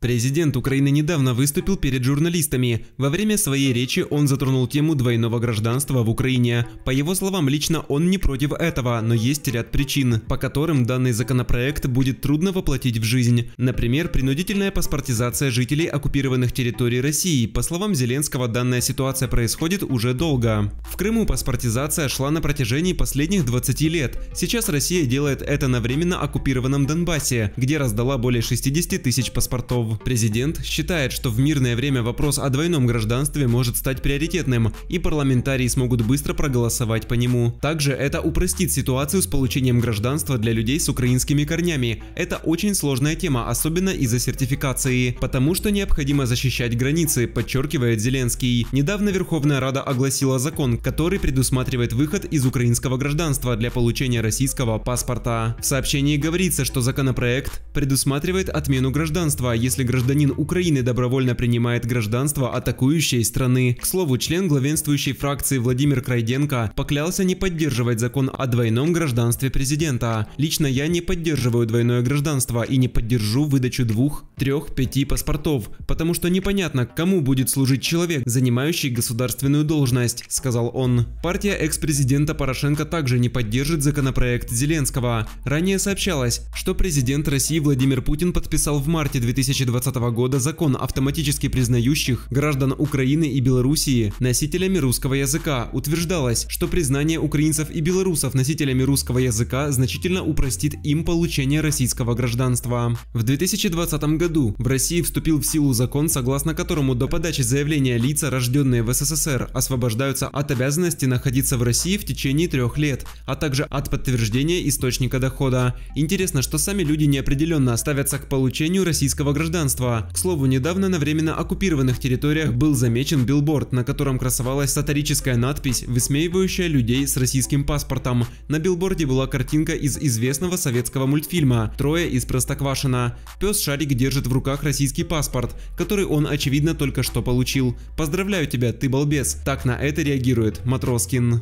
Президент Украины недавно выступил перед журналистами. Во время своей речи он затронул тему двойного гражданства в Украине. По его словам, лично он не против этого, но есть ряд причин, по которым данный законопроект будет трудно воплотить в жизнь. Например, принудительная паспортизация жителей оккупированных территорий России. По словам Зеленского, данная ситуация происходит уже долго. В Крыму паспортизация шла на протяжении последних 20 лет. Сейчас Россия делает это на временно оккупированном Донбассе, где раздала более 60 тысяч паспортов. Лавров. Президент считает, что в мирное время вопрос о двойном гражданстве может стать приоритетным, и парламентарии смогут быстро проголосовать по нему. Также это упростит ситуацию с получением гражданства для людей с украинскими корнями. Это очень сложная тема, особенно из-за сертификации, потому что необходимо защищать границы, подчеркивает Зеленский. Недавно Верховная Рада огласила закон, который предусматривает выход из украинского гражданства для получения российского паспорта. В сообщении говорится, что законопроект предусматривает отмену гражданства, если если гражданин Украины добровольно принимает гражданство атакующей страны. К слову, член главенствующей фракции Владимир Крайденко поклялся не поддерживать закон о двойном гражданстве президента. Лично я не поддерживаю двойное гражданство и не поддержу выдачу двух, трех, пяти паспортов, потому что непонятно, кому будет служить человек, занимающий государственную должность, сказал он. Партия экс-президента Порошенко также не поддержит законопроект Зеленского. Ранее сообщалось, что президент России Владимир Путин подписал в марте 2020 2020 года закон, автоматически признающих граждан Украины и Белоруссии носителями русского языка. Утверждалось, что признание украинцев и белорусов носителями русского языка значительно упростит им получение российского гражданства. В 2020 году в России вступил в силу закон, согласно которому до подачи заявления лица, рожденные в СССР, освобождаются от обязанности находиться в России в течение трех лет, а также от подтверждения источника дохода. Интересно, что сами люди неопределенно ставятся к получению российского гражданства хулиганства. К слову, недавно на временно оккупированных территориях был замечен билборд, на котором красовалась сатарическая надпись, высмеивающая людей с российским паспортом. На билборде была картинка из известного советского мультфильма «Трое из Простоквашина». Пес Шарик держит в руках российский паспорт, который он, очевидно, только что получил. «Поздравляю тебя, ты балбес!» Так на это реагирует Матроскин.